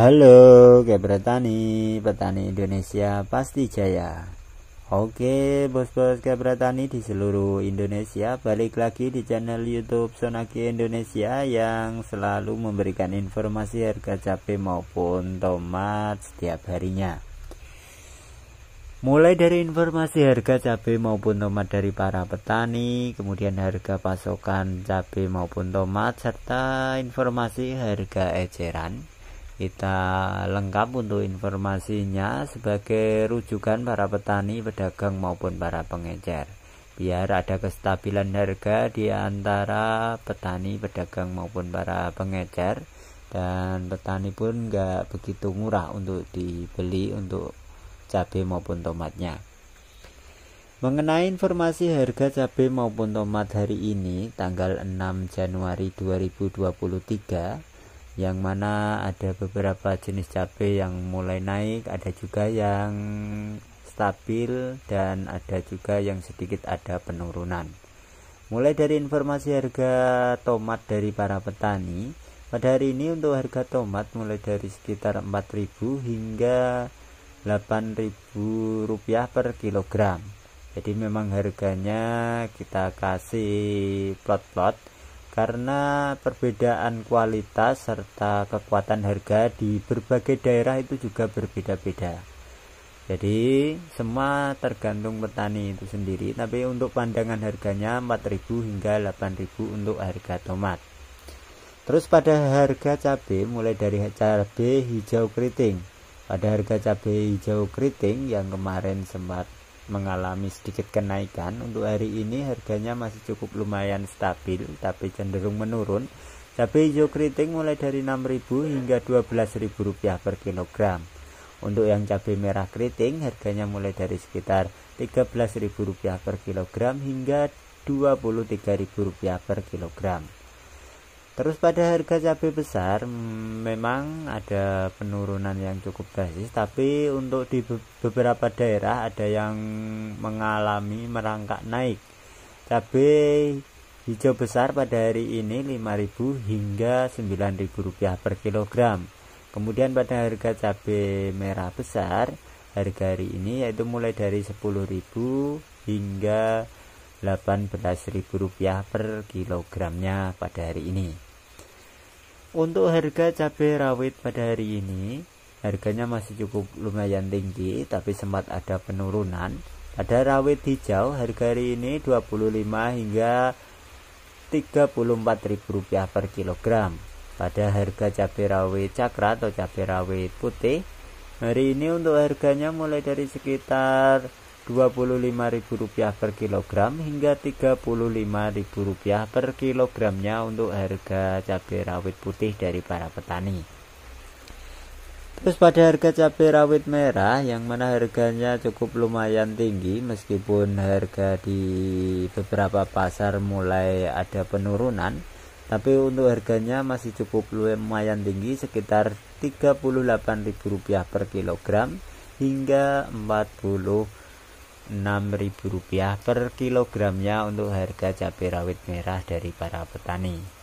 Halo Kebretani, petani Indonesia pasti jaya. Oke, bos-bos petani di seluruh Indonesia, balik lagi di channel YouTube Sonaki Indonesia yang selalu memberikan informasi harga cabai maupun tomat setiap harinya. Mulai dari informasi harga cabai maupun tomat dari para petani, kemudian harga pasokan cabai maupun tomat serta informasi harga eceran kita lengkap untuk informasinya sebagai rujukan para petani, pedagang maupun para pengecer biar ada kestabilan harga di antara petani, pedagang maupun para pengecer dan petani pun nggak begitu murah untuk dibeli untuk cabai maupun tomatnya Mengenai informasi harga cabai maupun tomat hari ini tanggal 6 Januari 2023 yang mana ada beberapa jenis cabai yang mulai naik ada juga yang stabil dan ada juga yang sedikit ada penurunan mulai dari informasi harga tomat dari para petani pada hari ini untuk harga tomat mulai dari sekitar 4000 hingga 8000 rupiah per kilogram jadi memang harganya kita kasih plot-plot karena perbedaan kualitas serta kekuatan harga di berbagai daerah itu juga berbeda-beda. Jadi semua tergantung petani itu sendiri, tapi untuk pandangan harganya 4.000 hingga 8.000 untuk harga tomat. Terus pada harga cabai mulai dari cabai hijau keriting. Pada harga cabai hijau keriting yang kemarin sempat mengalami sedikit kenaikan untuk hari ini harganya masih cukup lumayan stabil tapi cenderung menurun cabai hijau keriting mulai dari 6.000 hingga 12.000 rupiah per kilogram untuk yang cabai merah keriting harganya mulai dari sekitar 13.000 rupiah per kilogram hingga 23.000 rupiah per kilogram Terus pada harga cabai besar memang ada penurunan yang cukup drastis, tapi untuk di beberapa daerah ada yang mengalami merangkak naik. Cabai hijau besar pada hari ini 5.000 hingga 9.000 rupiah per kilogram. Kemudian pada harga cabai merah besar harga hari ini yaitu mulai dari 10.000 hingga 18.000 rupiah per kilogramnya pada hari ini. Untuk harga cabai rawit pada hari ini, harganya masih cukup lumayan tinggi, tapi sempat ada penurunan. Pada rawit hijau, harga hari ini 25 hingga ribu rupiah per kilogram. Pada harga cabai rawit cakra atau cabai rawit putih, hari ini untuk harganya mulai dari sekitar Rp25.000 per kilogram hingga Rp35.000 per kilogramnya untuk harga cabai rawit putih dari para petani. Terus pada harga cabai rawit merah yang mana harganya cukup lumayan tinggi meskipun harga di beberapa pasar mulai ada penurunan tapi untuk harganya masih cukup lumayan tinggi sekitar Rp38.000 per kilogram hingga 40 Rp6.000 per kilogramnya untuk harga cabai rawit merah dari para petani.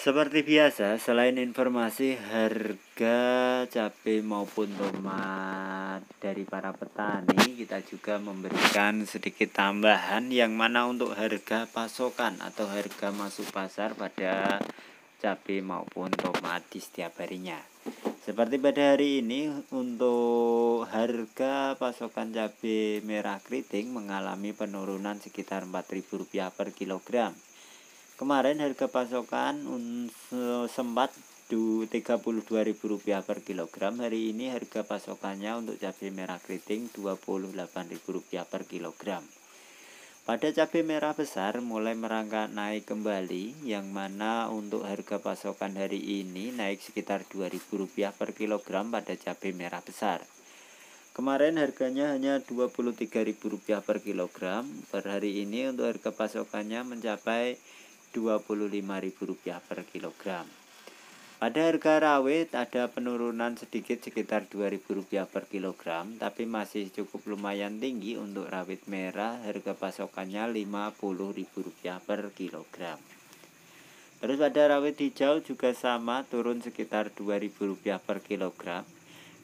Seperti biasa, selain informasi harga cabai maupun tomat dari para petani, kita juga memberikan sedikit tambahan yang mana untuk harga pasokan atau harga masuk pasar pada cabai maupun tomat di setiap harinya seperti pada hari ini untuk harga pasokan cabai merah keriting mengalami penurunan sekitar Rp4.000 per kilogram kemarin harga pasokan sempat Rp32.000 per kilogram hari ini harga pasokannya untuk cabai merah keriting Rp28.000 per kilogram pada cabai merah besar mulai merangkak naik kembali yang mana untuk harga pasokan hari ini naik sekitar Rp2.000 per kilogram pada cabai merah besar. Kemarin harganya hanya Rp23.000 per kilogram, per hari ini untuk harga pasokannya mencapai Rp25.000 per kilogram. Pada harga rawit ada penurunan sedikit sekitar Rp2.000 per kilogram, tapi masih cukup lumayan tinggi untuk rawit merah, harga pasokannya Rp50.000 per kilogram. Terus pada rawit hijau juga sama, turun sekitar Rp2.000 per kilogram.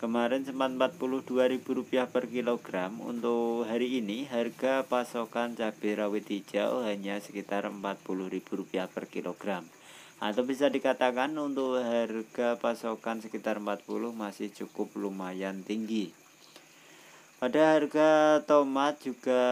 Kemarin sempat Rp42.000 per kilogram. Untuk hari ini harga pasokan cabai rawit hijau hanya sekitar Rp40.000 per kilogram atau bisa dikatakan untuk harga pasokan sekitar 40 masih cukup lumayan tinggi pada harga tomat juga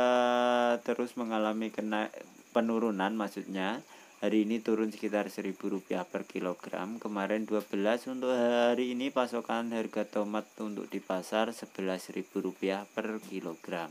terus mengalami kena penurunan maksudnya hari ini turun sekitar 1000 rupiah per kilogram kemarin 12 untuk hari ini pasokan harga tomat untuk di pasar 11.000 rupiah per kilogram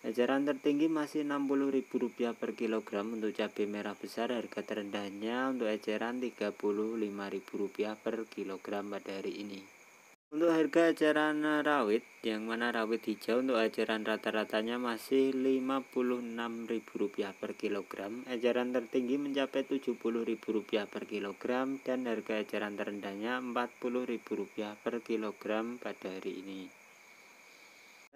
Ajaran tertinggi masih Rp60.000 per kilogram untuk cabai merah besar. Harga terendahnya untuk ajaran Rp35.000 per kilogram pada hari ini. Untuk harga ajaran rawit, yang mana rawit hijau untuk ajaran rata-ratanya masih Rp56.000 per kilogram. ajaran tertinggi mencapai Rp70.000 per kilogram dan harga ajaran terendahnya Rp40.000 per kilogram pada hari ini.